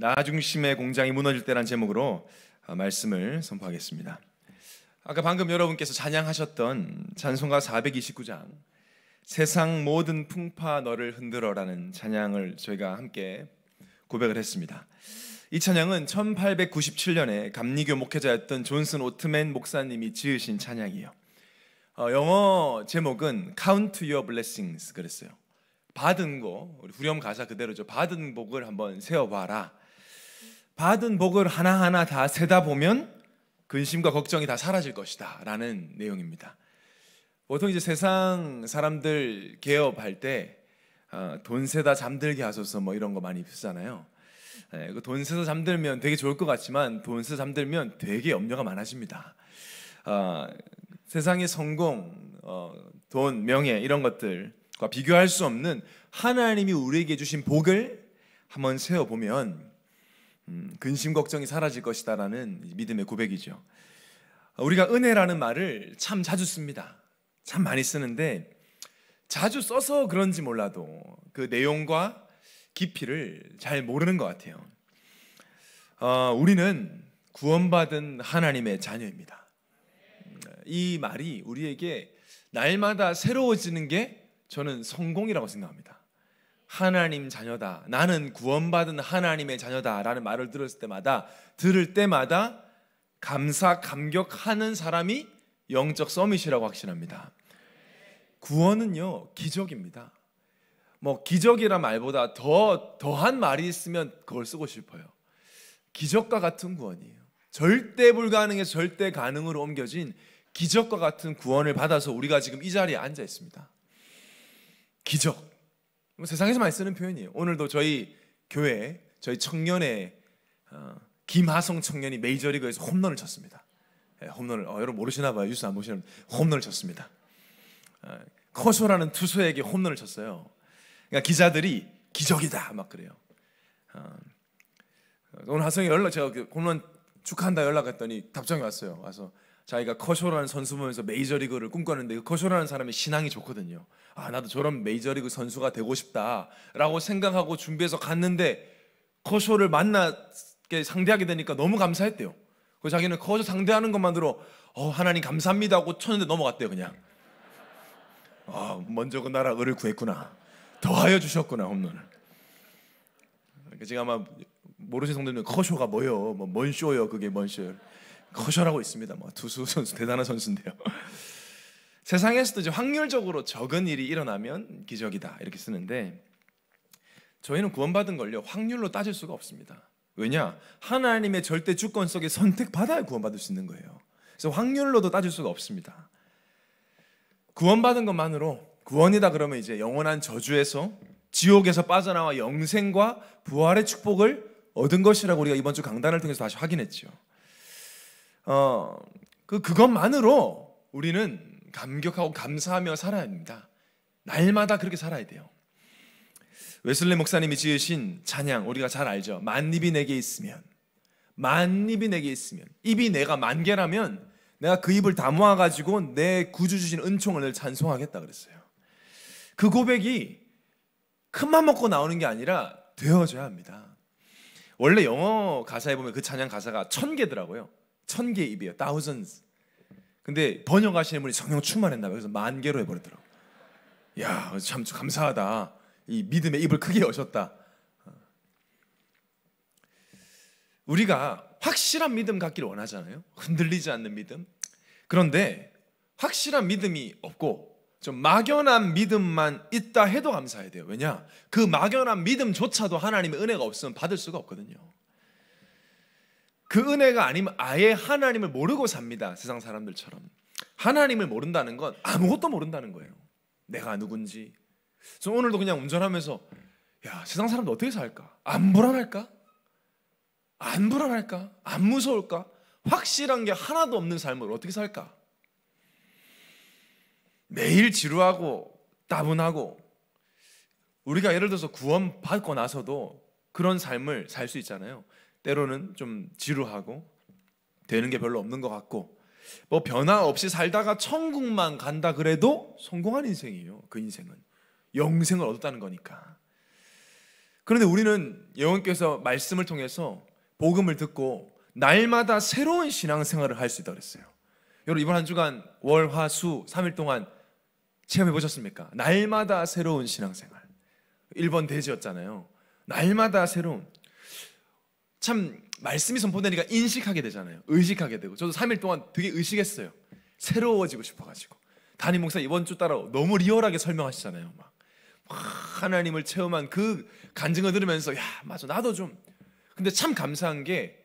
나중심의 공장이 무너질 때란 제목으로 어, 말씀을 선포하겠습니다. 아까 방금 여러분께서 찬양하셨던 찬송가 429장 세상 모든 풍파 너를 흔들어라는 찬양을 저희가 함께 고백을 했습니다. 이 찬양은 1897년에 감리교 목회자였던 존슨 오트맨 목사님이 지으신 찬양이에요. 어, 영어 제목은 Count Your Blessings 그랬어요. 받은 거 우리 후렴 가사 그대로죠. 받은 복을 한번 세어봐라. 받은 복을 하나하나 다 세다 보면 근심과 걱정이 다 사라질 것이다. 라는 내용입니다. 보통 이제 세상 사람들 개업할 때돈 어, 세다 잠들게 하소서 뭐 이런 거 많이 쓰잖아요. 예, 그 돈 세서 잠들면 되게 좋을 것 같지만 돈 세서 잠들면 되게 염려가 많아집니다. 어, 세상의 성공, 어, 돈, 명예 이런 것들과 비교할 수 없는 하나님이 우리에게 주신 복을 한번 세어보면 음, 근심 걱정이 사라질 것이다라는 믿음의 고백이죠. 아, 우리가 은혜라는 말을 참 자주 씁니다. 참 많이 쓰는데 자주 써서 그런지 몰라도 그 내용과 깊이를 잘 모르는 것 같아요. 어, 우리는 구원받은 하나님의 자녀입니다. 이 말이 우리에게 날마다 새로워지는 게 저는 성공이라고 생각합니다. 하나님 자녀다. 나는 구원받은 하나님의 자녀다라는 말을 들었을 때마다 들을 때마다 감사 감격하는 사람이 영적 서밋이라고 확신합니다. 구원은요 기적입니다. 뭐 기적이란 말보다 더 더한 말이 있으면 그걸 쓰고 싶어요. 기적과 같은 구원이에요. 절대 불가능에 절대 가능으로 옮겨진 기적과 같은 구원을 받아서 우리가 지금 이 자리에 앉아 있습니다. 기적. 뭐 세상에서 많이 쓰는 표현이에요. 오늘도 저희 교회 저희 청년의 어, 김하성 청년이 메이저리그에서 홈런을 쳤습니다. 예, 홈런을 어, 여러분 모르시나 봐요. 뉴스 안 보시면 홈런을 쳤습니다. 어, 커쇼라는 투수에게 홈런을 쳤어요. 그러니까 기자들이 기적이다 막 그래요. 어, 오늘 하성이 연락 제가 그 홈런 축하한다 연락했더니 답장이 왔어요. 와서 자기가 커쇼라는 선수 보면서 메이저리그를 꿈꿨는데 그 커쇼라는 사람이 신앙이 좋거든요. 아 나도 저런 메이저리그 선수가 되고 싶다라고 생각하고 준비해서 갔는데 커쇼를 만나게 상대하게 되니까 너무 감사했대요. 그 자기는 커쇼 상대하는 것만으로 어, 하나님 감사합니다 하고 쳤는데 넘어갔대요 그냥. 아 먼저 그 나라 을을 구했구나. 더하여 주셨구나 홈런을. 그러니까 제가 아마 모르시는 성도는 커쇼가 뭐요? 뭐, 뭔 쇼요? 그게 뭔 쇼요? 거절하고 있습니다. 뭐 두수 선수 대단한 선수인데요. 세상에서도 이제 확률적으로 적은 일이 일어나면 기적이다 이렇게 쓰는데 저희는 구원받은 걸요 확률로 따질 수가 없습니다. 왜냐 하나님의 절대 주권 속에 선택받아야 구원받을 수 있는 거예요. 그래서 확률로도 따질 수가 없습니다. 구원받은 것만으로 구원이다 그러면 이제 영원한 저주에서 지옥에서 빠져나와 영생과 부활의 축복을 얻은 것이라고 우리가 이번 주 강단을 통해서 다시 확인했죠. 어, 그 그것만으로 우리는 감격하고 감사하며 살아야 합니다. 날마다 그렇게 살아야 돼요. 웨슬레 목사님이 지으신 찬양 우리가 잘 알죠. 만 입이 내게 있으면 만 입이 내게 있으면 입이 내가 만 개라면 내가 그 입을 다 모아 가지고 내 구주 주신 은총을 찬송하겠다 그랬어요. 그 고백이 큰 맘 먹고 나오는 게 아니라 되어져야 합니다. 원래 영어 가사에 보면 그 찬양 가사가 천 개더라고요. 천개 입이에요. thousands. 근데 번역하시는 분이 성령 충만했나 봐요. 그래서 만 개로 해버리더라고. 야, 참 감사하다. 이 믿음의 입을 크게 여셨다. 우리가 확실한 믿음 갖기를 원하잖아요. 흔들리지 않는 믿음. 그런데 확실한 믿음이 없고 좀 막연한 믿음만 있다 해도 감사해야 돼요. 왜냐? 그 막연한 믿음조차도 하나님의 은혜가 없으면 받을 수가 없거든요. 그 은혜가 아니면 아예 하나님을 모르고 삽니다. 세상 사람들처럼. 하나님을 모른다는 건 아무것도 모른다는 거예요. 내가 누군지. 그 오늘도 그냥 운전하면서 야, 세상 사람들 어떻게 살까? 안 불안할까? 안 불안할까? 안 무서울까? 확실한 게 하나도 없는 삶을 어떻게 살까? 매일 지루하고 따분하고 우리가 예를 들어서 구원 받고 나서도 그런 삶을 살 수 있잖아요. 때로는 좀 지루하고 되는 게 별로 없는 것 같고 뭐 변화 없이 살다가 천국만 간다 그래도 성공한 인생이에요. 그 인생은 영생을 얻었다는 거니까. 그런데 우리는 영원께서 말씀을 통해서 복음을 듣고 날마다 새로운 신앙생활을 할 수 있다 그랬어요. 여러분 이번 한 주간 월, 화, 수 3일 동안 체험해 보셨습니까? 날마다 새로운 신앙생활. 일 번 대지였잖아요. 날마다 새로운 참 말씀이 선포되니까 인식하게 되잖아요. 의식하게 되고 저도 3일 동안 되게 의식했어요. 새로워지고 싶어가지고 담임 목사 이번 주 따라 너무 리얼하게 설명하시잖아요. 막, 하나님을 체험한 그 간증을 들으면서 야 맞아 나도 좀 근데 참 감사한 게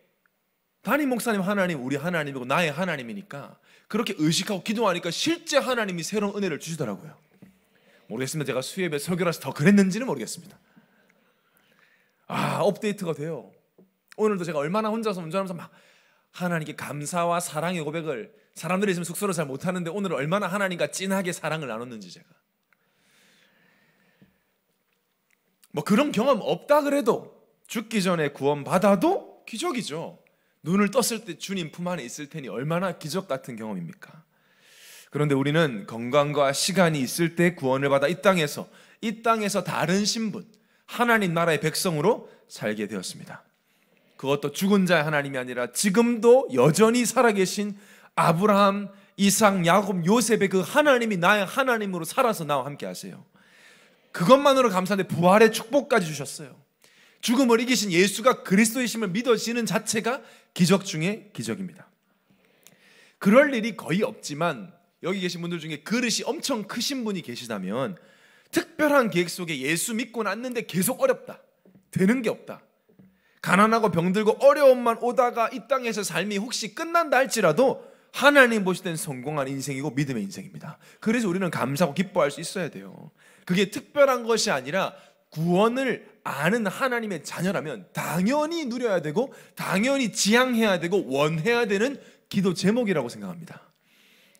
담임 목사님 하나님 우리 하나님이고 나의 하나님이니까 그렇게 의식하고 기도하니까 실제 하나님이 새로운 은혜를 주시더라고요. 모르겠습니다. 제가 수협에 설교라서 더 그랬는지는 모르겠습니다. 아 업데이트가 돼요. 오늘도 제가 얼마나 혼자서 운전하면서 막 하나님께 감사와 사랑의 고백을 사람들이 지금 숙소를 잘 못하는데 오늘 얼마나 하나님과 진하게 사랑을 나눴는지 제가 뭐 그런 경험 없다 그래도 죽기 전에 구원 받아도 기적이죠. 눈을 떴을 때 주님 품 안에 있을 테니 얼마나 기적 같은 경험입니까? 그런데 우리는 건강과 시간이 있을 때 구원을 받아 이 땅에서 이 땅에서 다른 신분 하나님 나라의 백성으로 살게 되었습니다. 그것도 죽은 자의 하나님이 아니라 지금도 여전히 살아계신 아브라함, 이삭, 야곱, 요셉의 그 하나님이 나의 하나님으로 살아서 나와 함께 하세요. 그것만으로 감사한데 부활의 축복까지 주셨어요. 죽음을 이기신 예수가 그리스도이심을 믿어지는 자체가 기적 중의 기적입니다. 그럴 일이 거의 없지만 여기 계신 분들 중에 그릇이 엄청 크신 분이 계시다면 특별한 계획 속에 예수 믿고 났는데 계속 어렵다. 되는 게 없다. 가난하고 병들고 어려움만 오다가 이 땅에서 삶이 혹시 끝난다 할지라도 하나님 보실 땐 성공한 인생이고 믿음의 인생입니다. 그래서 우리는 감사하고 기뻐할 수 있어야 돼요. 그게 특별한 것이 아니라 구원을 아는 하나님의 자녀라면 당연히 누려야 되고 당연히 지향해야 되고 원해야 되는 기도 제목이라고 생각합니다.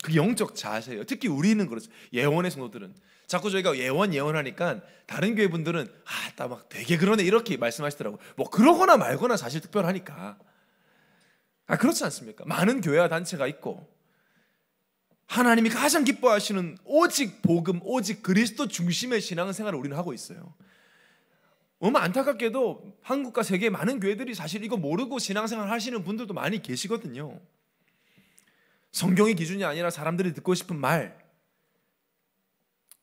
그 영적 자세예요. 특히 우리는 그렇죠. 예원의 성도들은 자꾸 저희가 예원 예원하니까 다른 교회 분들은 아나 막 되게 그러네 이렇게 말씀하시더라고. 뭐 그러거나 말거나 사실 특별하니까. 아 그렇지 않습니까? 많은 교회와 단체가 있고 하나님이 가장 기뻐하시는 오직 복음, 오직 그리스도 중심의 신앙생활을 우리는 하고 있어요. 너무 안타깝게도 한국과 세계 많은 교회들이 사실 이거 모르고 신앙생활 하시는 분들도 많이 계시거든요. 성경의 기준이 아니라 사람들이 듣고 싶은 말,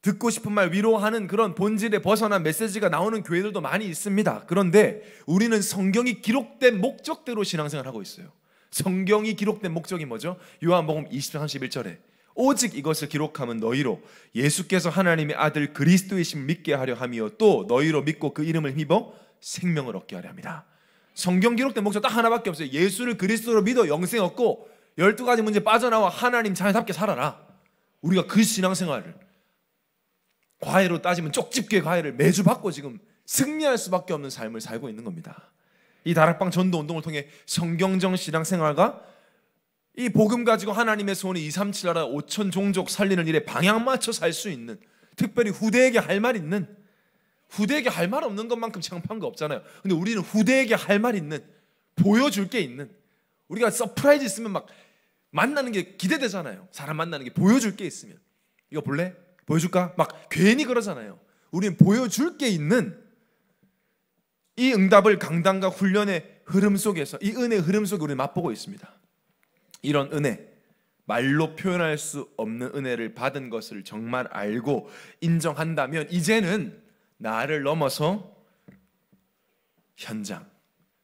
듣고 싶은 말 위로하는 그런 본질에 벗어난 메시지가 나오는 교회들도 많이 있습니다. 그런데 우리는 성경이 기록된 목적대로 신앙생활 하고 있어요. 성경이 기록된 목적이 뭐죠? 요한복음 20장 31절에 오직 이것을 기록하면 너희로 예수께서 하나님의 아들 그리스도이심 믿게 하려 함이요 또 너희로 믿고 그 이름을 힘입어 생명을 얻게 하려 합니다. 성경 기록된 목적 딱 하나밖에 없어요. 예수를 그리스도로 믿어 영생 얻고 1 2 가지 문제 빠져나와 하나님 자녀답게 살아라. 우리가 그 신앙생활을 과외로 따지면 쪽집게 과외를 매주 받고 지금 승리할 수밖에 없는 삶을 살고 있는 겁니다. 이 다락방 전도 운동을 통해 성경정 신앙생활과 이 복음 가지고 하나님의 소원이 2, 3, 7나라 5천 종족 살리는 일에 방향 맞춰 살 수 있는 특별히 후대에게 할 말 있는 후대에게 할 말 없는 것만큼 창피한 거 없잖아요. 근데 우리는 후대에게 할 말 있는 보여줄 게 있는 우리가 서프라이즈 있으면 막 만나는 게 기대되잖아요. 사람 만나는 게 보여줄 게 있으면 이거 볼래? 보여줄까? 막 괜히 그러잖아요. 우린 보여줄 게 있는 이 응답을 강단과 훈련의 흐름 속에서 이 은혜 흐름 속에 우리 맛보고 있습니다. 이런 은혜 말로 표현할 수 없는 은혜를 받은 것을 정말 알고 인정한다면 이제는 나를 넘어서 현장,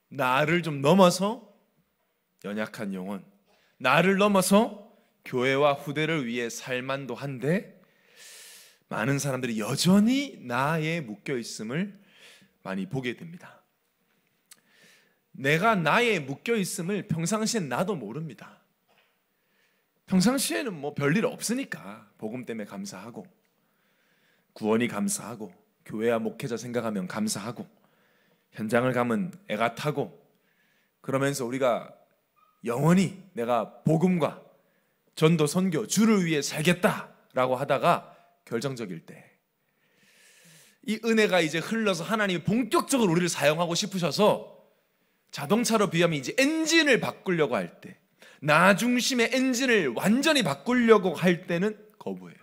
나를 좀 넘어서 연약한 영혼, 나를 넘어서 교회와 후대를 위해 살만도 한데 많은 사람들이 여전히 나에 묶여 있음을 많이 보게 됩니다. 내가 나에 묶여 있음을 평상시엔 나도 모릅니다. 평상시에는 뭐 별일 없으니까 복음 때문에 감사하고 구원이 감사하고 교회와 목회자 생각하면 감사하고 현장을 가면 애가 타고 그러면서 우리가 영원히 내가 복음과 전도 선교 주를 위해 살겠다라고 하다가 결정적일 때 이 은혜가 이제 흘러서 하나님이 본격적으로 우리를 사용하고 싶으셔서 자동차로 비하면 이제 엔진을 바꾸려고 할 때, 나 중심의 엔진을 완전히 바꾸려고 할 때는 거부해요.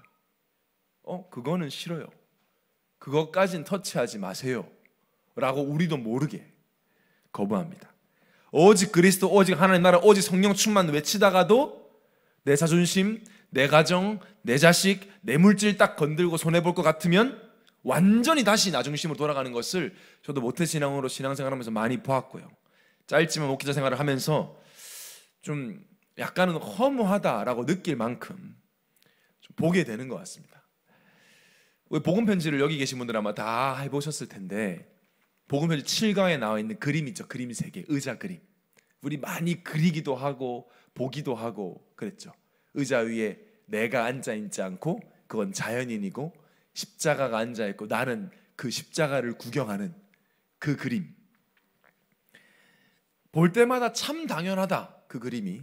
어, 그거는 싫어요. 그것까진 터치하지 마세요. 라고 우리도 모르게 거부합니다. 오직 그리스도, 오직 하나님 나라, 오직 성령 충만 외치다가도 내 자존심, 내 가정, 내 자식, 내 물질 딱 건들고 손해 볼 것 같으면 완전히 다시 나 중심으로 돌아가는 것을 저도 모태 신앙으로 신앙생활하면서 많이 보았고요. 짧지만 목회자 생활을 하면서 좀 약간은 허무하다라고 느낄 만큼 좀 보게 되는 것 같습니다. 왜 복음 편지를 여기 계신 분들 아마 다 해보셨을 텐데 복음 편지 7강에 나와 있는 그림 있죠. 그림 세개 의자 그림. 우리 많이 그리기도 하고 보기도 하고 그랬죠. 의자 위에 내가 앉아 있지 않고 그건 자연인이고 십자가가 앉아 있고 나는 그 십자가를 구경하는 그 그림. 볼 때마다 참 당연하다 그 그림이.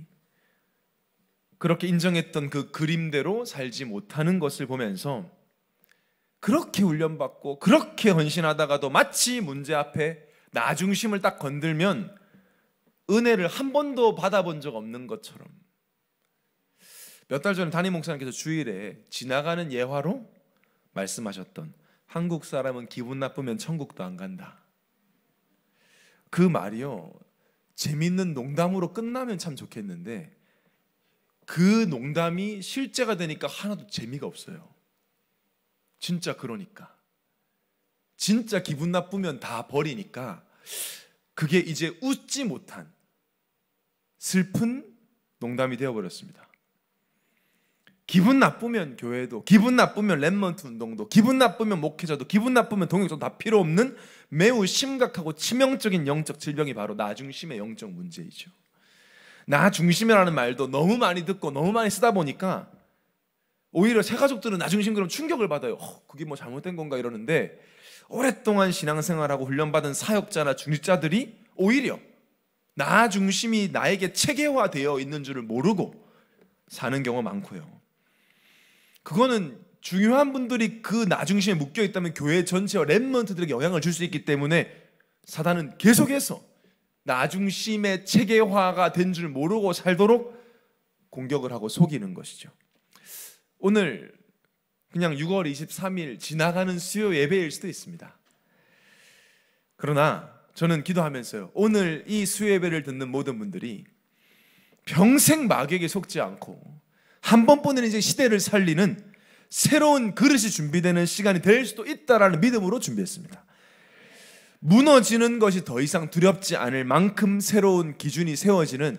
그렇게 인정했던 그 그림대로 살지 못하는 것을 보면서 그렇게 훈련받고 그렇게 헌신하다가도 마치 문제 앞에 나 중심을 딱 건들면 은혜를 한 번도 받아본 적 없는 것처럼 몇달 전에 담임 목사님께서 주일에 지나가는 예화로 말씀하셨던 한국 사람은 기분 나쁘면 천국도 안 간다. 그 말이요. 재밌는 농담으로 끝나면 참 좋겠는데 그 농담이 실제가 되니까 하나도 재미가 없어요. 진짜 그러니까. 진짜 기분 나쁘면 다 버리니까 그게 이제 웃지 못한 슬픈 농담이 되어버렸습니다. 기분 나쁘면 교회도, 기분 나쁘면 랩먼트 운동도, 기분 나쁘면 목회자도, 기분 나쁘면 동역자도 다 필요 없는 매우 심각하고 치명적인 영적 질병이 바로 나 중심의 영적 문제이죠. 나 중심이라는 말도 너무 많이 듣고 너무 많이 쓰다 보니까 오히려 새 가족들은 나 중심 그럼 충격을 받아요. 어, 그게 뭐 잘못된 건가 이러는데 오랫동안 신앙생활하고 훈련받은 사역자나 중직자들이 오히려 나 중심이 나에게 체계화되어 있는 줄을 모르고 사는 경우가 많고요. 그거는 중요한 분들이 그 나중심에 묶여 있다면 교회 전체와 랩먼트들에게 영향을 줄 수 있기 때문에 사단은 계속해서 나중심의 체계화가 된 줄 모르고 살도록 공격을 하고 속이는 것이죠. 오늘 그냥 6월 23일 지나가는 수요 예배일 수도 있습니다. 그러나 저는 기도하면서 오늘 이 수요 예배를 듣는 모든 분들이 평생 마귀에게 속지 않고 한 번뿐인 이제 시대를 살리는 새로운 그릇이 준비되는 시간이 될 수도 있다라는 믿음으로 준비했습니다. 무너지는 것이 더 이상 두렵지 않을 만큼 새로운 기준이 세워지는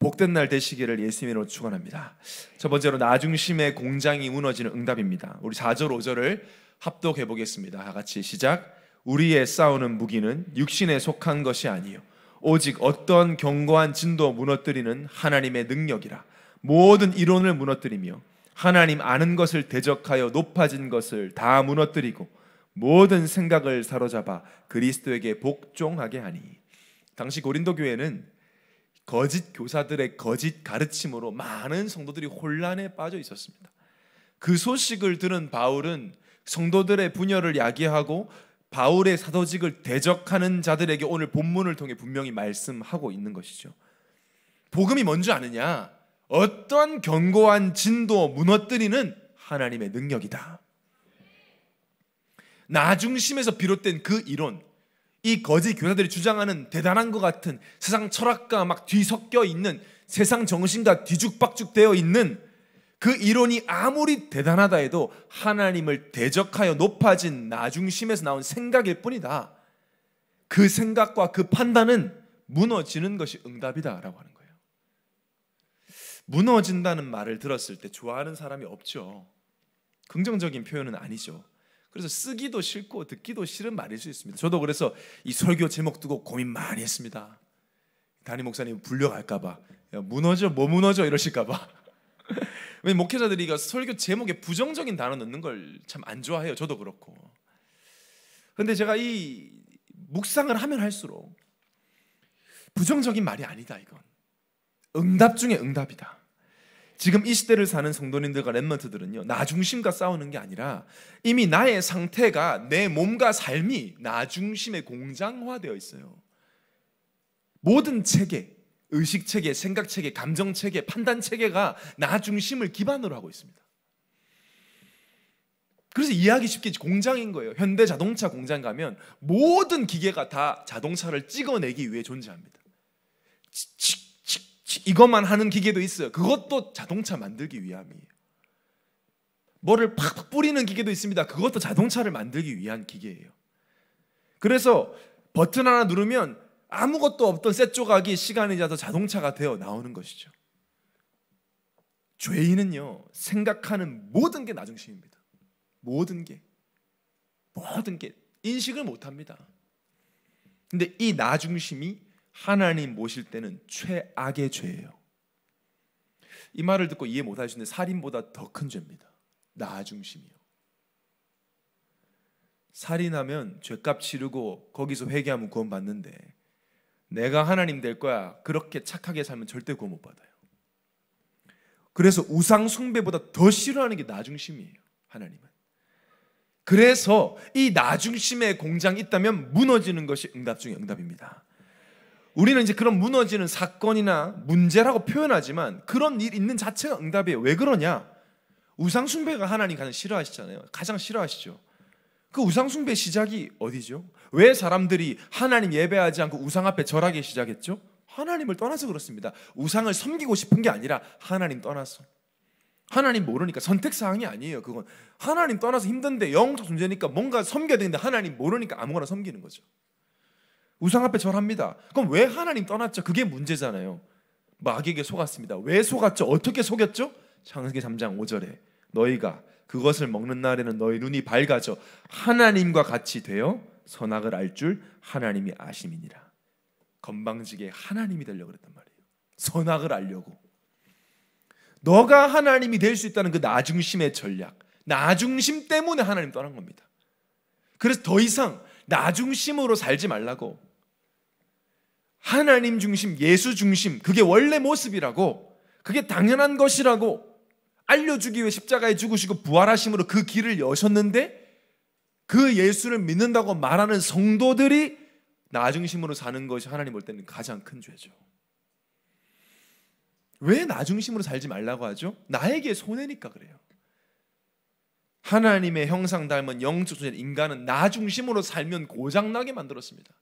복된 날 되시기를 예수님으로 축원합니다. 첫 번째로 나중심의 공장이 무너지는 응답입니다. 우리 4절 5절을 합독해 보겠습니다. 다 같이 시작. 우리의 싸우는 무기는 육신에 속한 것이 아니요 오직 어떤 견고한 진도 무너뜨리는 하나님의 능력이라. 모든 이론을 무너뜨리며 하나님 아는 것을 대적하여 높아진 것을 다 무너뜨리고 모든 생각을 사로잡아 그리스도에게 복종하게 하니 당시 고린도 교회는 거짓 교사들의 거짓 가르침으로 많은 성도들이 혼란에 빠져 있었습니다. 그 소식을 들은 바울은 성도들의 분열을 야기하고 바울의 사도직을 대적하는 자들에게 오늘 본문을 통해 분명히 말씀하고 있는 것이죠. 복음이 뭔지 아느냐? 어떠한 견고한 진도 무너뜨리는 하나님의 능력이다. 나 중심에서 비롯된 그 이론, 이 거지 교사들이 주장하는 대단한 것 같은 세상 철학과 막 뒤섞여 있는 세상 정신과 뒤죽박죽 되어 있는 그 이론이 아무리 대단하다 해도 하나님을 대적하여 높아진 나 중심에서 나온 생각일 뿐이다. 그 생각과 그 판단은 무너지는 것이 응답이다라고 하는 무너진다는 말을 들었을 때 좋아하는 사람이 없죠. 긍정적인 표현은 아니죠. 그래서 쓰기도 싫고 듣기도 싫은 말일 수 있습니다. 저도 그래서 이 설교 제목 두고 고민 많이 했습니다. 담임 목사님 불려갈까봐 무너져 뭐 무너져 이러실까봐 왜 목회자들이 이 설교 제목에 부정적인 단어 넣는 걸 참 안 좋아해요. 저도 그렇고. 근데 제가 이 묵상을 하면 할수록 부정적인 말이 아니다 이건. 응답 중에 응답이다. 지금 이 시대를 사는 성도님들과 랩먼트들은요 나 중심과 싸우는 게 아니라 이미 나의 상태가 내 몸과 삶이 나 중심의 공장화되어 있어요. 모든 체계, 의식 체계, 생각 체계, 감정 체계, 판단 체계가 나 중심을 기반으로 하고 있습니다. 그래서 이해하기 쉽게 공장인 거예요. 현대 자동차 공장 가면 모든 기계가 다 자동차를 찍어내기 위해 존재합니다. 치, 치, 이것만 하는 기계도 있어요. 그것도 자동차 만들기 위함이에요. 뭐를 팍 뿌리는 기계도 있습니다. 그것도 자동차를 만들기 위한 기계예요. 그래서 버튼 하나 누르면 아무것도 없던 쇳 조각이 시간이 지나서 자동차가 되어 나오는 것이죠. 죄인은요, 생각하는 모든 게 나중심입니다. 모든 게. 모든 게. 인식을 못 합니다. 근데 이 나중심이 하나님 모실 때는 최악의 죄예요. 이 말을 듣고 이해 못 하시는데 살인보다 더 큰 죄입니다. 나 중심이요. 살인하면 죄값 치르고 거기서 회개하면 구원받는데 내가 하나님 될 거야. 그렇게 착하게 살면 절대 구원 못 받아요. 그래서 우상 숭배보다 더 싫어하는 게 나 중심이에요. 하나님은. 그래서 이 나중심의 공장 있다면 무너지는 것이 응답 중의 응답입니다. 우리는 이제 그런 무너지는 사건이나 문제라고 표현하지만 그런 일 있는 자체가 응답이에요. 왜 그러냐? 우상숭배가 하나님 가장 싫어하시잖아요. 가장 싫어하시죠. 그 우상숭배 시작이 어디죠? 왜 사람들이 하나님 예배하지 않고 우상 앞에 절하기 시작했죠? 하나님을 떠나서 그렇습니다. 우상을 섬기고 싶은 게 아니라 하나님 떠나서. 하나님 모르니까 선택 사항이 아니에요. 그건 하나님 떠나서 힘든데 영적 존재니까 뭔가 섬겨야 되는데 하나님 모르니까 아무거나 섬기는 거죠. 우상 앞에 절합니다. 그럼 왜 하나님 떠났죠? 그게 문제잖아요. 마귀에게 속았습니다. 왜 속았죠? 어떻게 속였죠? 창세기 3장 5절에 너희가 그것을 먹는 날에는 너희 눈이 밝아져 하나님과 같이 되어 선악을 알 줄 하나님이 아심이니라. 건방지게 하나님이 되려고 그랬단 말이에요. 선악을 알려고. 너가 하나님이 될 수 있다는 그 나중심의 전략. 나중심 때문에 하나님 떠난 겁니다. 그래서 더 이상 나중심으로 살지 말라고 하나님 중심, 예수 중심, 그게 원래 모습이라고, 그게 당연한 것이라고 알려주기 위해 십자가에 죽으시고 부활하심으로 그 길을 여셨는데 그 예수를 믿는다고 말하는 성도들이 나 중심으로 사는 것이 하나님 볼 때는 가장 큰 죄죠. 왜 나 중심으로 살지 말라고 하죠? 나에게 손해니까 그래요. 하나님의 형상 닮은 영적 존재 인간은 나 중심으로 살면 고장나게 만들었습니다.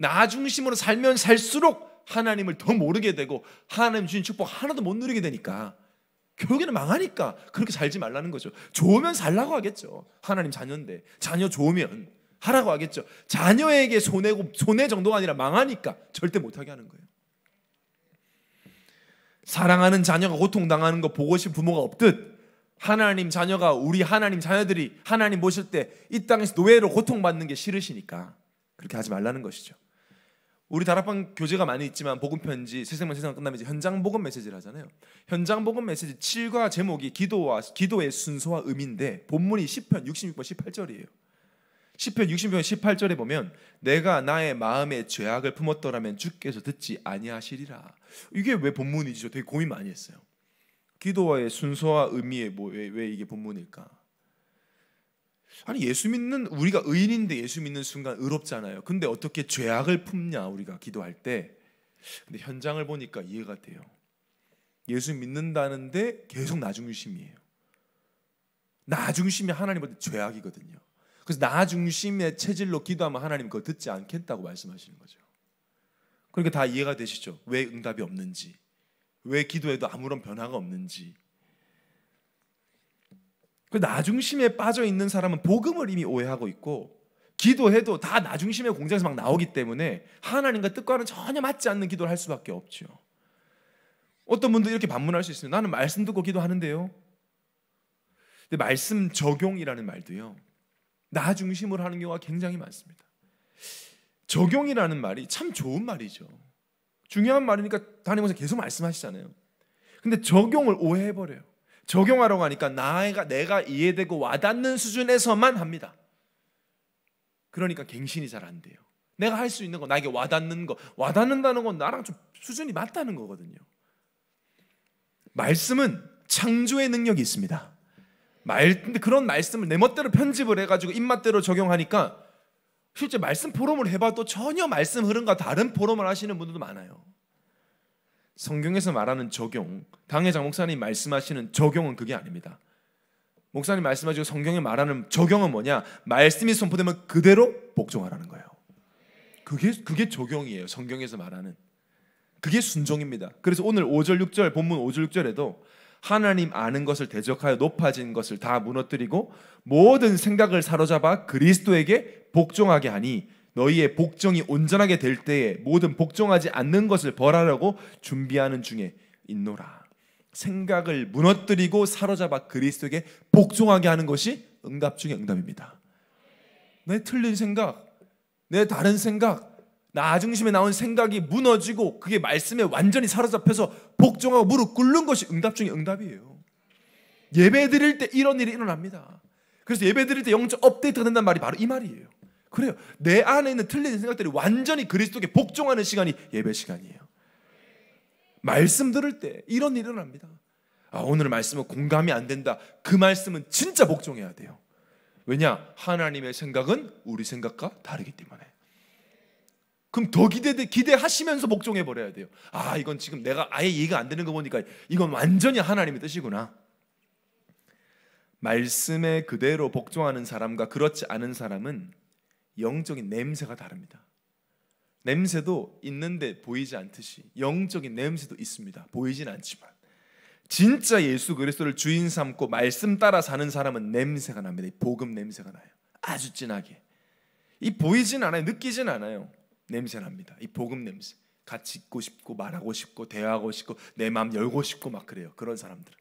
나 중심으로 살면 살수록 하나님을 더 모르게 되고 하나님 주신 축복 하나도 못 누리게 되니까 결국에는 망하니까 그렇게 살지 말라는 거죠. 좋으면 살라고 하겠죠. 하나님 자녀인데 자녀 좋으면 하라고 하겠죠. 자녀에게 손해고 손해 정도가 아니라 망하니까 절대 못하게 하는 거예요. 사랑하는 자녀가 고통 당하는 거 보고 싶은 부모가 없듯 하나님 자녀가 우리 하나님 자녀들이 하나님 보실때 이 땅에서 노예로 고통받는 게 싫으시니까 그렇게 하지 말라는 것이죠. 우리 다락방 교재가 많이 있지만 복음 편지 세상만 세상 끝나면 이제 현장 복음 메시지를 하잖아요. 현장 복음 메시지 7과 제목이 기도와 기도의 순서와 의미인데 본문이 10편 66번 18절이에요. 10편 6 6번 18절에 보면 내가 나의 마음의 죄악을 품었더라면 주께서 듣지 아니하시리라. 이게 왜 본문이죠? 되게 고민 많이 했어요. 기도와의 순서와 의미에 뭐왜 왜 이게 본문일까? 아니 예수 믿는 우리가 의인인데 예수 믿는 순간 의롭잖아요. 근데 어떻게 죄악을 품냐 우리가 기도할 때. 근데 현장을 보니까 이해가 돼요. 예수 믿는다는데 계속 나 중심이에요. 나 중심이 하나님한테 죄악이거든요. 그래서 나 중심의 체질로 기도하면 하나님 그거 듣지 않겠다고 말씀하시는 거죠. 그러니까 다 이해가 되시죠? 왜 응답이 없는지, 왜 기도해도 아무런 변화가 없는지. 그 나중심에 빠져 있는 사람은 복음을 이미 오해하고 있고 기도해도 다 나중심의 공장에서 막 나오기 때문에 하나님과 뜻과는 전혀 맞지 않는 기도를 할 수밖에 없죠. 어떤 분도 이렇게 반문할 수 있어요. 나는 말씀 듣고 기도하는데요. 근데 말씀 적용이라는 말도요. 나 중심으로 하는 경우가 굉장히 많습니다. 적용이라는 말이 참 좋은 말이죠. 중요한 말이니까 담임선생 계속 말씀하시잖아요. 근데 적용을 오해해 버려요. 적용하라고 하니까 나가 내가 이해되고 와닿는 수준에서만 합니다. 그러니까 갱신이 잘 안 돼요. 내가 할 수 있는 거, 나에게 와닿는 거, 와닿는다는 건 나랑 좀 수준이 맞다는 거거든요. 말씀은 창조의 능력이 있습니다. 말 근데 그런 말씀을 내 멋대로 편집을 해가지고 입맛대로 적용하니까 실제 말씀 포럼을 해봐도 전혀 말씀 흐름과 다른 포럼을 하시는 분들도 많아요. 성경에서 말하는 적용, 당회장 목사님 말씀하시는 적용은 그게 아닙니다. 목사님 말씀하시고 성경에 말하는 적용은 뭐냐? 말씀이 선포되면 그대로 복종하라는 거예요. 그게 그게 적용이에요. 성경에서 말하는. 그게 순종입니다. 그래서 오늘 5절 6절 본문 5절 6절에도 하나님 아는 것을 대적하여 높아진 것을 다 무너뜨리고 모든 생각을 사로잡아 그리스도에게 복종하게 하니 너희의 복종이 온전하게 될 때에 모든 복종하지 않는 것을 벌하려고 준비하는 중에 있노라. 생각을 무너뜨리고 사로잡아 그리스도에게 복종하게 하는 것이 응답 중의 응답입니다. 내 틀린 생각, 내 다른 생각, 나 중심에 나온 생각이 무너지고 그게 말씀에 완전히 사로잡혀서 복종하고 무릎 꿇는 것이 응답 중의 응답이에요. 예배 드릴 때 이런 일이 일어납니다. 그래서 예배 드릴 때 영적 업데이트가 된다는 말이 바로 이 말이에요. 그래요. 내 안에 있는 틀린 생각들이 완전히 그리스도께 복종하는 시간이 예배 시간이에요. 말씀 들을 때 이런 일이 일어납니다. 아, 오늘 말씀은 공감이 안 된다. 그 말씀은 진짜 복종해야 돼요. 왜냐? 하나님의 생각은 우리 생각과 다르기 때문에. 그럼 더 기대, 기대하시면서 복종해 버려야 돼요. 아, 이건 지금 내가 아예 이해가 안 되는 거 보니까 이건 완전히 하나님의 뜻이구나. 말씀에 그대로 복종하는 사람과 그렇지 않은 사람은 영적인 냄새가 다릅니다. 냄새도 있는데 보이지 않듯이 영적인 냄새도 있습니다. 보이진 않지만 진짜 예수 그리스도를 주인 삼고 말씀 따라 사는 사람은 냄새가 납니다. 복음 냄새가 나요. 아주 진하게. 이 보이진 않아요. 느끼진 않아요. 냄새 납니다. 이 복음 냄새. 같이 있고 싶고 말하고 싶고 대화하고 싶고 내 마음 열고 싶고 막 그래요. 그런 사람들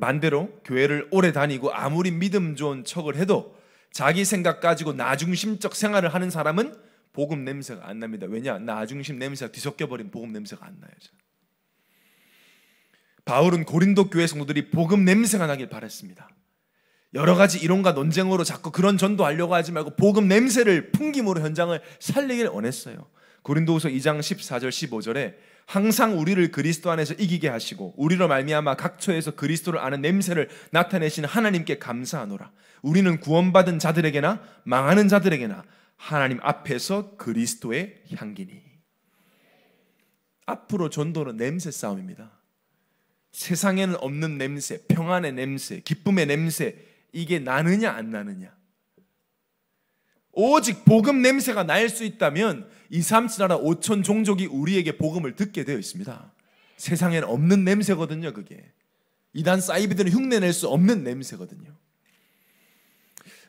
반대로 교회를 오래 다니고 아무리 믿음 좋은 척을 해도 자기 생각 가지고 나중심적 생활을 하는 사람은 복음 냄새가 안 납니다. 왜냐? 나중심 냄새가 뒤섞여 버린 복음 냄새가 안 나요. 바울은 고린도 교회 성도들이 복음 냄새가 나길 바랬습니다. 여러 가지 이론과 논쟁으로 자꾸 그런 전도하려고 하지 말고 복음 냄새를 풍김으로 현장을 살리길 원했어요. 고린도후서 2장 14절 15절에 항상 우리를 그리스도 안에서 이기게 하시고 우리로 말미암아 각처에서 그리스도를 아는 냄새를 나타내신 하나님께 감사하노라. 우리는 구원받은 자들에게나 망하는 자들에게나 하나님 앞에서 그리스도의 향기니. 앞으로 전도는 냄새 싸움입니다. 세상에는 없는 냄새, 평안의 냄새, 기쁨의 냄새 이게 나느냐 안 나느냐. 오직 복음 냄새가 날 수 있다면 이 삼치 나라 5천 종족이 우리에게 복음을 듣게 되어 있습니다. 세상에는 없는 냄새거든요, 그게. 이단 사이비들은 흉내낼 수 없는 냄새거든요.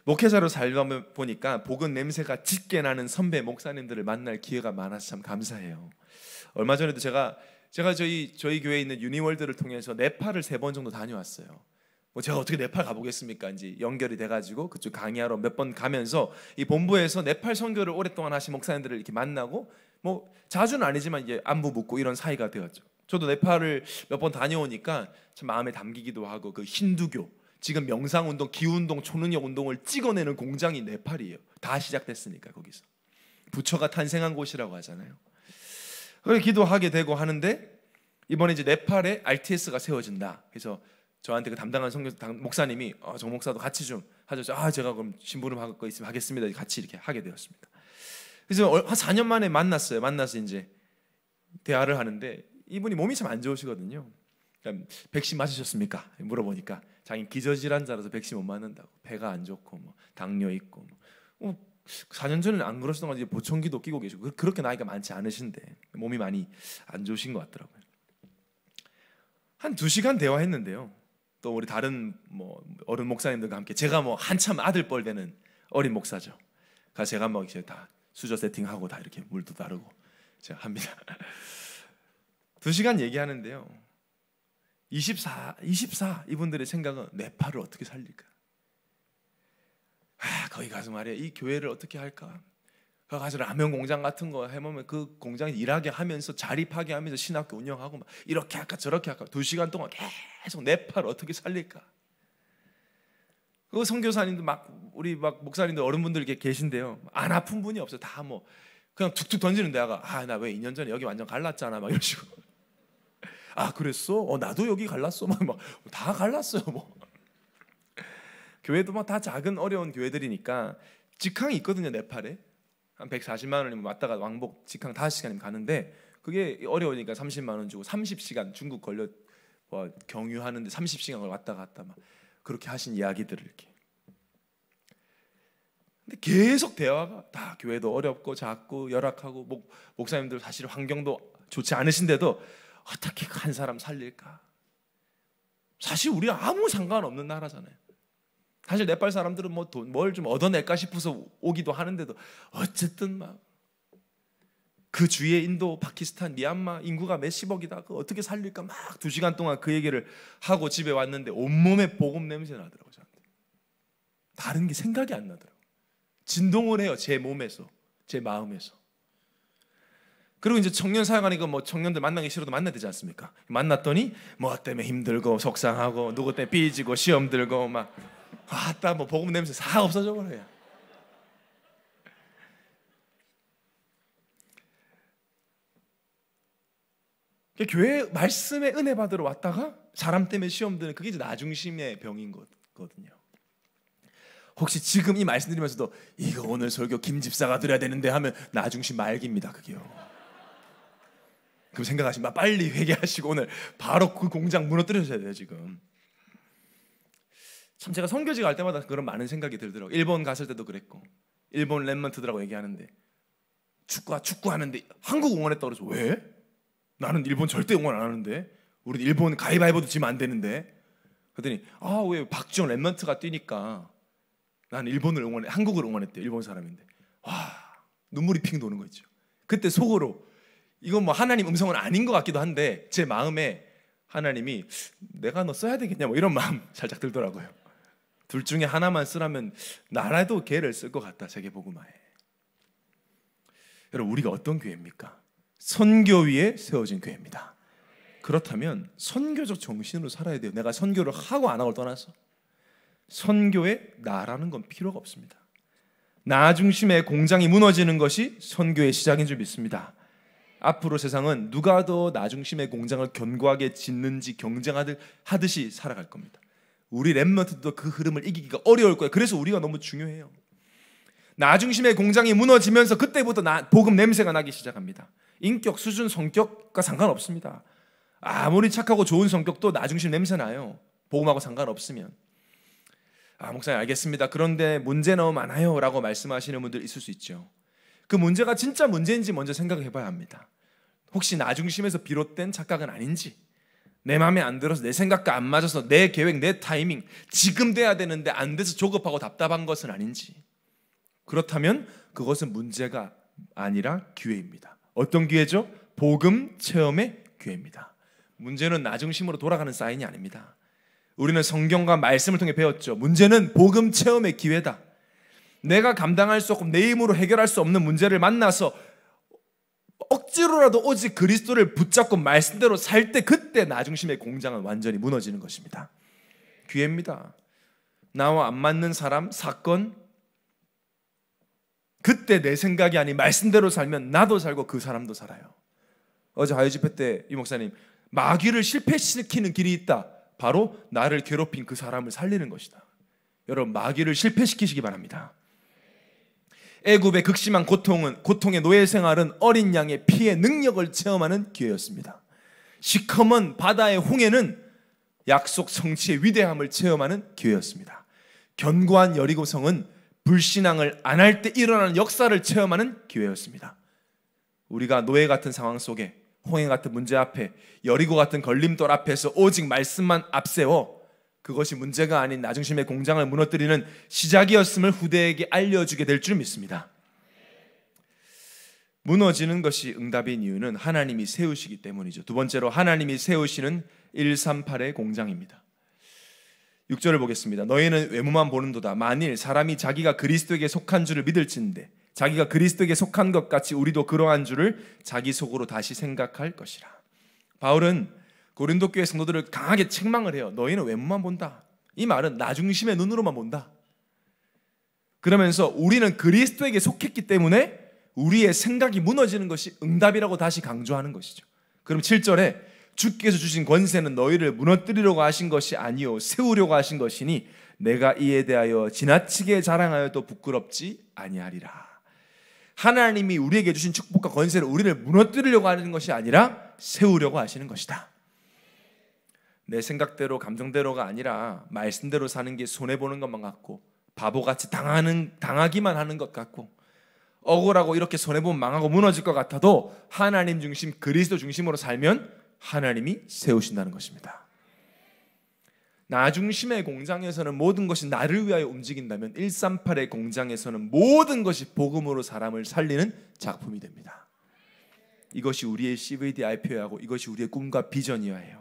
목회자로 살다 보니까 복음 냄새가 짙게 나는 선배 목사님들을 만날 기회가 많아서 참 감사해요. 얼마 전에도 제가 제가 저희 저희 교회에 있는 유니월드를 통해서 네팔을 세 번 정도 다녀왔어요. 뭐 제가 어떻게 네팔 가보겠습니까? 이제 연결이 돼가지고 그쪽 강의하러 몇 번 가면서 이 본부에서 네팔 선교를 오랫동안 하신 목사님들을 이렇게 만나고 뭐 자주는 아니지만 이제 안부 묻고 이런 사이가 되었죠. 저도 네팔을 몇 번 다녀오니까 참 마음에 담기기도 하고 그 힌두교 지금 명상운동, 기운동, 초능력 운동을 찍어내는 공장이 네팔이에요. 다 시작됐으니까 거기서 부처가 탄생한 곳이라고 하잖아요. 그래 기도하게 되고 하는데 이번에 이제 네팔에 RTS가 세워진다. 그래서 저한테 그 담당한 성교 목사님이 어, 정 목사도 같이 좀 하죠. 아 제가 그럼 신부름 할거 있으면 하겠습니다. 같이 이렇게 하게 되었습니다. 그래서 한 4년 만에 만났어요. 만나서 이제 대화를 하는데 이분이 몸이 참 안 좋으시거든요. 그러니까 백신 맞으셨습니까? 물어보니까 자기 기저질환자라서 백신 못 맞는다고 배가 안 좋고 뭐 당뇨 있고 뭐. 4년 어, 전에는 안 그러시던 가지 보청기도 끼고 계시고 그, 그렇게 나이가 많지 않으신데 몸이 많이 안 좋으신 것 같더라고요. 한 2시간 대화했는데요. 또 우리 다른 뭐 어른 목사님들과 함께 제가 뭐 한참 아들뻘 되는 어린 목사죠. 가 제가 막 이제 다 수저 세팅하고 다 이렇게 물도 다르고 제가 합니다. 두 시간 얘기하는데요. 24, 24 이분들의 생각은 뇌파를 어떻게 살릴까? 아, 거기 가서 말이야. 이 교회를 어떻게 할까? 그 가서 라면 공장 같은 거 해보면 그 공장 일하게 하면서 자립하게 하면서 신학교 운영하고 막 이렇게 할까 저렇게 할까 두 시간 동안 계속 내팔 어떻게 살릴까 그 선교사님도 막 우리 막 목사님들 어른분들 이렇게 계신데요 안 아픈 분이 없어 다 뭐 그냥 툭툭 던지는 데가 아 나 왜 2년 전에 여기 완전 갈랐잖아 막 이런 식으로 아 그랬어 어 나도 여기 갈랐어 막 다 갈랐어요 뭐 교회도 막 다 작은 어려운 교회들이니까 직항이 있거든요 네팔에 한 140만 원이면 왔다가 왕복 직항 5시간이면 가는데 그게 어려우니까 30만 원 주고 30시간 중국 걸려 와, 뭐 경유하는데 3 0시간걸 왔다 갔다 막 그렇게 하신 이야기들을 이렇게 근데 계속 대화가 다 교회도 어렵고 작고 열악하고 목, 목사님들 사실 환경도 좋지 않으신데도 어떻게 한 사람 살릴까 사실 우리 아무 상관없는 나라잖아요 사실 네팔 사람들은 뭐 돈 뭘 좀 얻어낼까 싶어서 오기도 하는데도 어쨌든 막 그 주위에 인도, 파키스탄, 미얀마 인구가 몇십억이다. 그 어떻게 살릴까 막 두 시간 동안 그 얘기를 하고 집에 왔는데 온몸에 복음 냄새 나더라고요. 저한테. 다른 게 생각이 안 나더라고요. 진동을 해요. 제 몸에서, 제 마음에서. 그리고 이제 청년 사역하니까 뭐 청년들 만나기 싫어도 만나야 되지 않습니까? 만났더니 뭐 때문에 힘들고 속상하고 누구 때문에 삐지고 시험 들고 막 아따 뭐 복음 냄새 다 없어져 버려요. 그러니까 교회 말씀에 은혜 받으러 왔다가 사람 때문에 시험 드는 그게 이제 나중심의 병인 거거든요. 혹시 지금 이 말씀드리면서도 이거 오늘 설교 김 집사가 들어야 되는데 하면 나중심 말기입니다. 그게요. 그럼 생각하시면 빨리 회개하시고 오늘 바로 그 공장 무너뜨려셔야 돼요 지금. 참 제가 성교지갈 때마다 그런 많은 생각이 들더라고. 요 일본 갔을 때도 그랬고 일본 랩먼트들하고 얘기하는데 축구 축구하는데 한국 응원했다 그래서 왜? 나는 일본 절대 응원 안 하는데 우리 일본 가위바위보도 지면 안 되는데 그랬더니 아 왜 박지원 랩먼트가 뛰니까 나는 일본을 응원해 한국을 응원했대 일본 사람인데 와 눈물이 핑 도는 거 있죠. 그때 속으로 이건 뭐 하나님 음성은 아닌 것 같기도 한데 제 마음에 하나님이 내가 너 써야 되겠냐 뭐 이런 마음 살짝 들더라고요. 둘 중에 하나만 쓰라면 나라도 개를 쓸 것 같다. 세계복음화에. 여러분 우리가 어떤 교회입니까? 선교 위에 세워진 교회입니다. 그렇다면 선교적 정신으로 살아야 돼요. 내가 선교를 하고 안하고 떠나서 선교에 나라는 건 필요가 없습니다. 나 중심의 공장이 무너지는 것이 선교의 시작인 줄 믿습니다. 앞으로 세상은 누가 더 나 중심의 공장을 견고하게 짓는지 경쟁하듯이 살아갈 겁니다. 우리 랩런트도 그 흐름을 이기기가 어려울 거야. 그래서 우리가 너무 중요해요. 나중심의 공장이 무너지면서 그때부터 나, 복음 냄새가 나기 시작합니다. 인격, 수준, 성격과 상관없습니다. 아무리 착하고 좋은 성격도 나중심 냄새 나요. 복음하고 상관없으면. 아, 목사님 알겠습니다. 그런데 문제 너무 많아요. 라고 말씀하시는 분들 있을 수 있죠. 그 문제가 진짜 문제인지 먼저 생각해 봐야 합니다. 혹시 나중심에서 비롯된 착각은 아닌지 내 마음에 안 들어서 내 생각과 안 맞아서 내 계획, 내 타이밍 지금 돼야 되는데 안 돼서 조급하고 답답한 것은 아닌지 그렇다면 그것은 문제가 아니라 기회입니다. 어떤 기회죠? 복음 체험의 기회입니다. 문제는 나 중심으로 돌아가는 사인이 아닙니다. 우리는 성경과 말씀을 통해 배웠죠. 문제는 복음 체험의 기회다. 내가 감당할 수 없고 내 힘으로 해결할 수 없는 문제를 만나서 억지로라도 오직 그리스도를 붙잡고 말씀대로 살 때 그때 나 중심의 공장은 완전히 무너지는 것입니다. 기회입니다. 나와 안 맞는 사람, 사건 그때 내 생각이 아닌 말씀대로 살면 나도 살고 그 사람도 살아요. 어제 하여 집회 때 이 목사님 마귀를 실패시키는 길이 있다. 바로 나를 괴롭힌 그 사람을 살리는 것이다. 여러분 마귀를 실패시키시기 바랍니다. 애굽의 극심한 고통은 고통의 노예 생활은 어린 양의 피의 능력을 체험하는 기회였습니다. 시커먼 바다의 홍해는 약속 성취의 위대함을 체험하는 기회였습니다. 견고한 여리고성은 불신앙을 안 할 때 일어나는 역사를 체험하는 기회였습니다. 우리가 노예 같은 상황 속에 홍해 같은 문제 앞에 여리고 같은 걸림돌 앞에서 오직 말씀만 앞세워 그것이 문제가 아닌 나중심의 공장을 무너뜨리는 시작이었음을 후대에게 알려주게 될 줄 믿습니다. 무너지는 것이 응답인 이유는 하나님이 세우시기 때문이죠. 두 번째로 하나님이 세우시는 138의 공장입니다. 6절을 보겠습니다. 너희는 외모만 보는도다. 만일 사람이 자기가 그리스도에게 속한 줄을 믿을진데 자기가 그리스도에게 속한 것 같이 우리도 그러한 줄을 자기 속으로 다시 생각할 것이라. 바울은 고린도 교회 성도들을 강하게 책망을 해요. 너희는 외모만 본다. 이 말은 나중심의 눈으로만 본다. 그러면서 우리는 그리스도에게 속했기 때문에 우리의 생각이 무너지는 것이 응답이라고 다시 강조하는 것이죠. 그럼 7절에 주께서 주신 권세는 너희를 무너뜨리려고 하신 것이 아니요 세우려고 하신 것이니 내가 이에 대하여 지나치게 자랑하여 도 부끄럽지 아니하리라. 하나님이 우리에게 주신 축복과 권세를 우리를 무너뜨리려고 하는 것이 아니라 세우려고 하시는 것이다. 내 생각대로 감정대로가 아니라 말씀대로 사는 게 손해 보는 것만 같고 바보같이 당하는 당하기만 하는 것 같고 억울하고 이렇게 손해 보면 망하고 무너질 것 같아도 하나님 중심 그리스도 중심으로 살면 하나님이 세우신다는 것입니다. 나 중심의 공장에서는 모든 것이 나를 위하여 움직인다면 138의 공장에서는 모든 것이 복음으로 사람을 살리는 작품이 됩니다. 이것이 우리의 CVD IPO하고 이것이 우리의 꿈과 비전이어야 해요.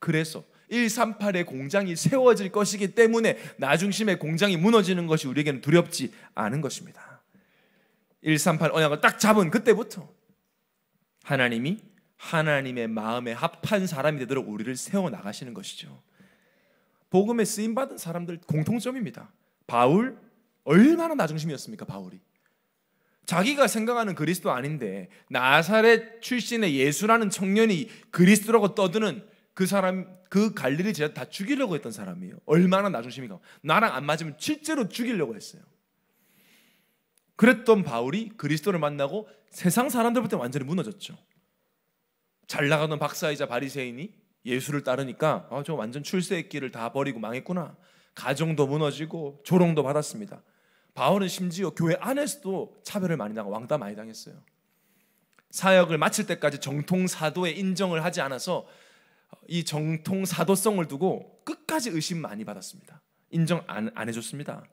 그래서 138의 공장이 세워질 것이기 때문에 나중심의 공장이 무너지는 것이 우리에게는 두렵지 않은 것입니다. 138 언약을 딱 잡은 그때부터 하나님이 하나님의 마음에 합한 사람이 되도록 우리를 세워 나가시는 것이죠. 복음에 쓰임 받은 사람들 공통점입니다. 바울 얼마나 나중심이었습니까? 바울이 자기가 생각하는 그리스도 아닌데 나사렛 출신의 예수라는 청년이 그리스도라고 떠드는 그 사람 그 갈릴리 제자 다 죽이려고 했던 사람이에요. 얼마나 나중심이 강. 나랑 안 맞으면 실제로 죽이려고 했어요. 그랬던 바울이 그리스도를 만나고 세상 사람들부터 완전히 무너졌죠. 잘 나가던 박사이자 바리새인이 예수를 따르니까 아, 저 완전 출세의 길을 다 버리고 망했구나. 가정도 무너지고 조롱도 받았습니다. 바울은 심지어 교회 안에서도 차별을 많이 당하고 왕따 많이 당했어요. 사역을 마칠 때까지 정통 사도의 인정을 하지 않아서 이 정통 사도성을 두고 끝까지 의심 많이 받았습니다. 인정 안, 안 해줬습니다.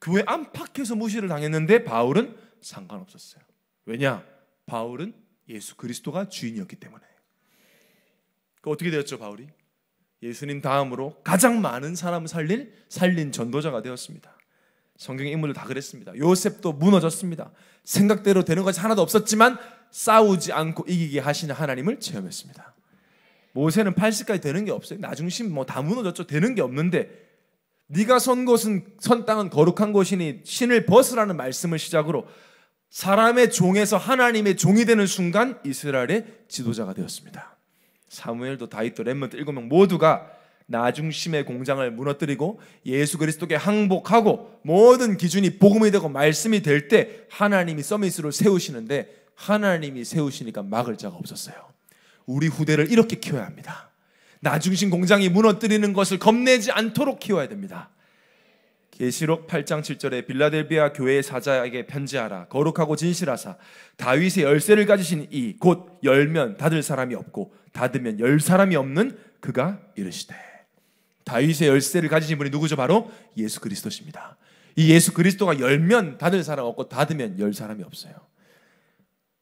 교회 안팎에서 무시를 당했는데 바울은 상관없었어요. 왜냐? 바울은 예수 그리스도가 주인이었기 때문에. 그 어떻게 되었죠, 바울이? 예수님 다음으로 가장 많은 사람을 살린 살린 전도자가 되었습니다. 성경 인물들 다 그랬습니다. 요셉도 무너졌습니다. 생각대로 되는 것이 하나도 없었지만 싸우지 않고 이기게 하시는 하나님을 체험했습니다. 모세는 80까지 되는 게 없어요. 나중심 뭐 다 무너졌죠. 되는 게 없는데 네가 선 곳은 선 땅은 거룩한 곳이니 신을 벗으라는 말씀을 시작으로 사람의 종에서 하나님의 종이 되는 순간 이스라엘의 지도자가 되었습니다. 사무엘도 다윗도 렘몬트 일곱 명 모두가 나중심의 공장을 무너뜨리고 예수 그리스도께 항복하고 모든 기준이 복음이 되고 말씀이 될 때 하나님이 서밋으로 세우시는데 하나님이 세우시니까 막을 자가 없었어요. 우리 후대를 이렇게 키워야 합니다. 나중심 공장이 무너뜨리는 것을 겁내지 않도록 키워야 됩니다. 계시록 8장 7절에 빌라델비아 교회의 사자에게 편지하라 거룩하고 진실하사 다윗의 열쇠를 가지신 이 곧 열면 닫을 사람이 없고 닫으면 열 사람이 없는 그가 이르시되 다윗의 열쇠를 가지신 분이 누구죠 바로 예수 그리스도십니다. 이 예수 그리스도가 열면 닫을 사람 없고 닫으면 열 사람이 없어요.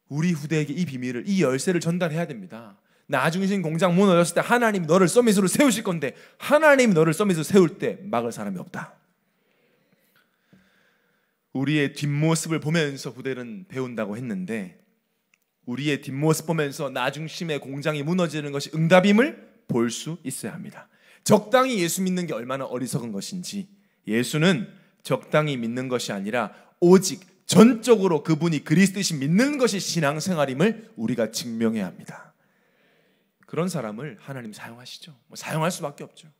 우리 후대에게 이 비밀을 이 열쇠를 전달해야 됩니다. 나중신 공장 문 열었을 때 하나님 너를 서밋으로 세우실 건데 하나님 너를 서밋으로 세울 때 막을 사람이 없다. 우리의 뒷모습을 보면서 후대는 배운다고 했는데 우리의 뒷모습 보면서 나중심의 공장이 무너지는 것이 응답임을 볼 수 있어야 합니다. 적당히 예수 믿는 게 얼마나 어리석은 것인지 예수는 적당히 믿는 것이 아니라 오직 전적으로 그분이 그리스도이신 믿는 것이 신앙생활임을 우리가 증명해야 합니다. 그런 사람을 하나님 사용하시죠. 뭐 사용할 수밖에 없죠.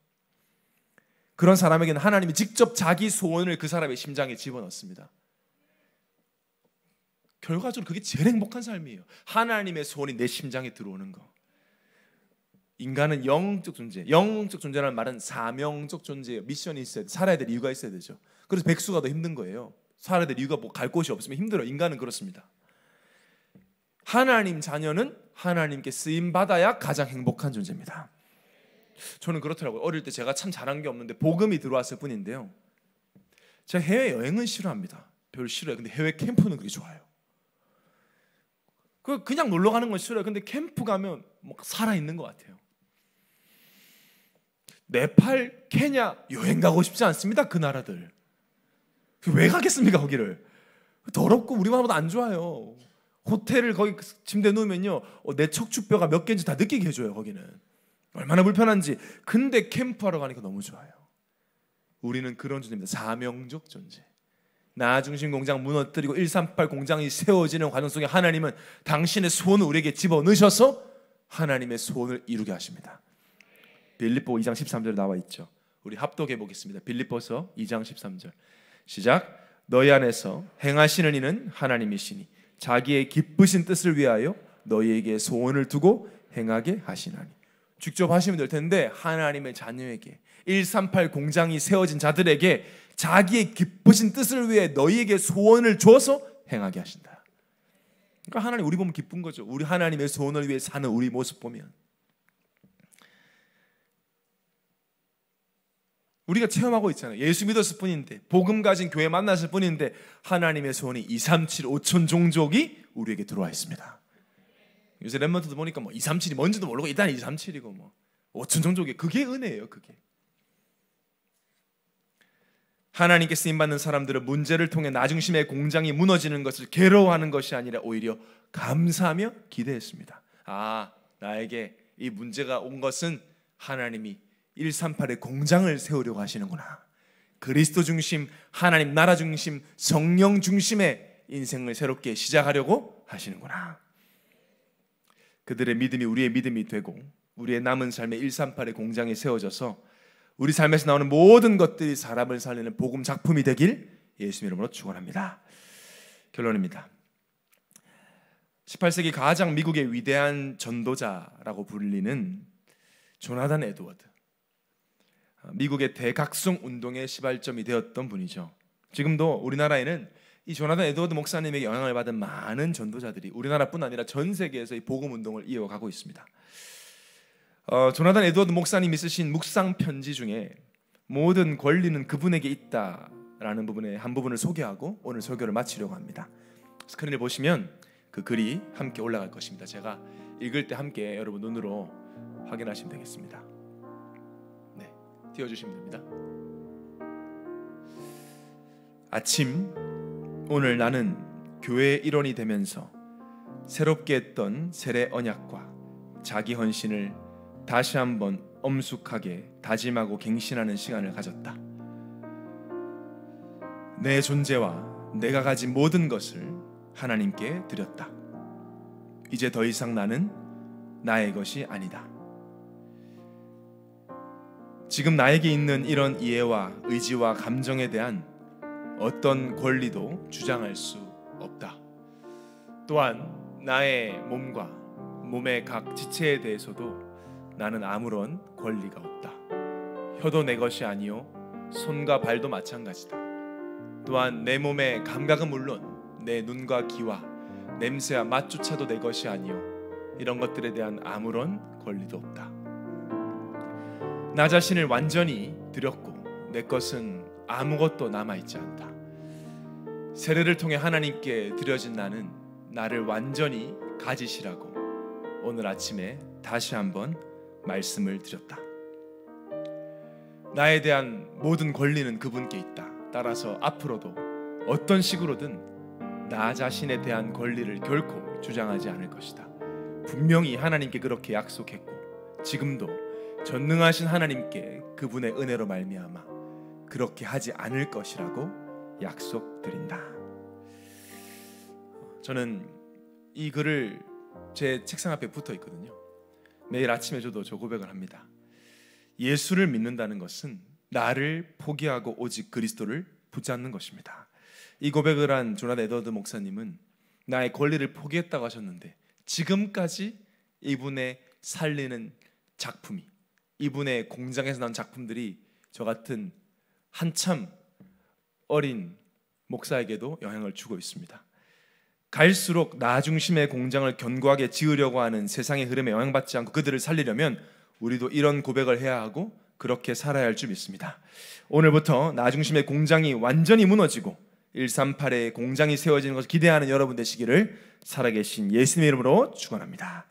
그런 사람에게는 하나님이 직접 자기 소원을 그 사람의 심장에 집어넣습니다. 결과적으로 그게 제일 행복한 삶이에요. 하나님의 소원이 내 심장에 들어오는 거. 인간은 영적 존재. 영적 존재라는 말은 사명적 존재예요. 미션이 있어야 돼. 살아야 될 이유가 있어야 되죠. 그래서 백수가 더 힘든 거예요. 살아야 될 이유가 뭐 갈 곳이 없으면 힘들어. 인간은 그렇습니다. 하나님 자녀는 하나님께 쓰임 받아야 가장 행복한 존재입니다. 저는 그렇더라고요. 어릴 때 제가 참 잘한 게 없는데 복음이 들어왔을 뿐인데요. 제가 해외 여행은 싫어합니다. 별 싫어요. 근데 해외 캠프는 그게 좋아요. 그 그냥 놀러 가는 건 싫어요. 근데 캠프 가면 막 뭐 살아 있는 것 같아요. 네팔, 케냐 여행 가고 싶지 않습니다. 그 나라들. 왜 가겠습니까 거기를? 더럽고 우리만보다 안 좋아요. 호텔을 거기 침대 놓으면요 어, 내 척추뼈가 몇 개인지 다 느끼게 해줘요 거기는 얼마나 불편한지 근데 캠프하러 가니까 너무 좋아요 우리는 그런 존재입니다 사명적 존재 나 중심 공장 무너뜨리고 138 공장이 세워지는 과정 속에 하나님은 당신의 소원을 우리에게 집어넣으셔서 하나님의 소원을 이루게 하십니다 빌립보 2장 13절에 나와 있죠 우리 합독해 보겠습니다 빌립보서 2장 13절 시작. 너희 안에서 행하시는 이는 하나님이시니 자기의 기쁘신 뜻을 위하여 너희에게 소원을 두고 행하게 하시나니. 직접 하시면 될 텐데 하나님의 자녀에게 138 공장이 세워진 자들에게 자기의 기쁘신 뜻을 위해 너희에게 소원을 줘서 행하게 하신다. 그러니까 하나님 우리 보면 기쁜 거죠. 우리 하나님의 소원을 위해 사는 우리 모습 보면. 우리가 체험하고 있잖아요. 예수 믿었을 뿐인데, 복음 가진 교회 만났을 뿐인데, 하나님의 소원이 2, 3, 7, 5천 종족이 우리에게 들어와 있습니다. 요새 랩먼트도 보니까 뭐 2, 3, 7이 뭔지도 모르고 일단 2, 3, 7이고 뭐 5천 종족이 그게 은혜예요, 그게. 하나님께 쓰임 받는 사람들은 문제를 통해 나중심의 공장이 무너지는 것을 괴로워하는 것이 아니라 오히려 감사하며 기대했습니다. 아, 나에게 이 문제가 온 것은 하나님이 138의 공장을 세우려고 하시는구나. 그리스도 중심, 하나님 나라 중심, 성령 중심의 인생을 새롭게 시작하려고 하시는구나. 그들의 믿음이 우리의 믿음이 되고 우리의 남은 삶의 138의 공장이 세워져서 우리 삶에서 나오는 모든 것들이 사람을 살리는 복음 작품이 되길 예수 이름으로 축원합니다. 결론입니다. 18세기 가장 미국의 위대한 전도자라고 불리는 조나단 에드워드. 미국의 대각성 운동의 시발점이 되었던 분이죠. 지금도 우리나라에는 이 조나단 에드워드 목사님에게 영향을 받은 많은 전도자들이 우리나라뿐 아니라 전 세계에서 이 복음 운동을 이어가고 있습니다. 어, 조나단 에드워드 목사님이 쓰신 묵상 편지 중에 모든 권리는 그분에게 있다라는 부분의 한 부분을 소개하고 오늘 설교를 마치려고 합니다. 스크린을 보시면 그 글이 함께 올라갈 것입니다. 제가 읽을 때 함께 여러분 눈으로 확인하시면 되겠습니다. 띄워주시면 됩니다. 아침 오늘 나는 교회의 일원이 되면서 새롭게 했던 세례 언약과 자기 헌신을 다시 한번 엄숙하게 다짐하고 갱신하는 시간을 가졌다. 내 존재와 내가 가진 모든 것을 하나님께 드렸다. 이제 더 이상 나는 나의 것이 아니다. 지금 나에게 있는 이런 이해와 의지와 감정에 대한 어떤 권리도 주장할 수 없다. 또한 나의 몸과 몸의 각 지체에 대해서도 나는 아무런 권리가 없다. 혀도 내 것이 아니요 손과 발도 마찬가지다. 또한 내 몸의 감각은 물론 내 눈과 귀와 냄새와 맛조차도 내 것이 아니요 이런 것들에 대한 아무런 권리도 없다. 나 자신을 완전히 드렸고 내 것은 아무것도 남아 있지 않다. 세례를 통해 하나님께 드려진 나는 나를 완전히 가지시라고 오늘 아침에 다시 한번 말씀을 드렸다. 나에 대한 모든 권리는 그분께 있다. 따라서 앞으로도 어떤 식으로든 나 자신에 대한 권리를 결코 주장하지 않을 것이다. 분명히 하나님께 그렇게 약속했고 지금도 전능하신 하나님께 그분의 은혜로 말미암아 그렇게 하지 않을 것이라고 약속드린다. 저는 이 글을 제 책상 앞에 붙어 있거든요. 매일 아침에 저도 저 고백을 합니다. 예수를 믿는다는 것은 나를 포기하고 오직 그리스도를 붙잡는 것입니다. 이 고백을 한 조나단 에더드 목사님은 나의 권리를 포기했다고 하셨는데 지금까지 이분의 살리는 작품이 이분의 공장에서 나온 작품들이 저 같은 한참 어린 목사에게도 영향을 주고 있습니다. 갈수록 나 중심의 공장을 견고하게 지으려고 하는 세상의 흐름에 영향받지 않고 그들을 살리려면 우리도 이런 고백을 해야 하고 그렇게 살아야 할 줄 믿습니다. 오늘부터 나 중심의 공장이 완전히 무너지고 138의 공장이 세워지는 것을 기대하는 여러분 되시기를 살아계신 예수님의 이름으로 축원합니다.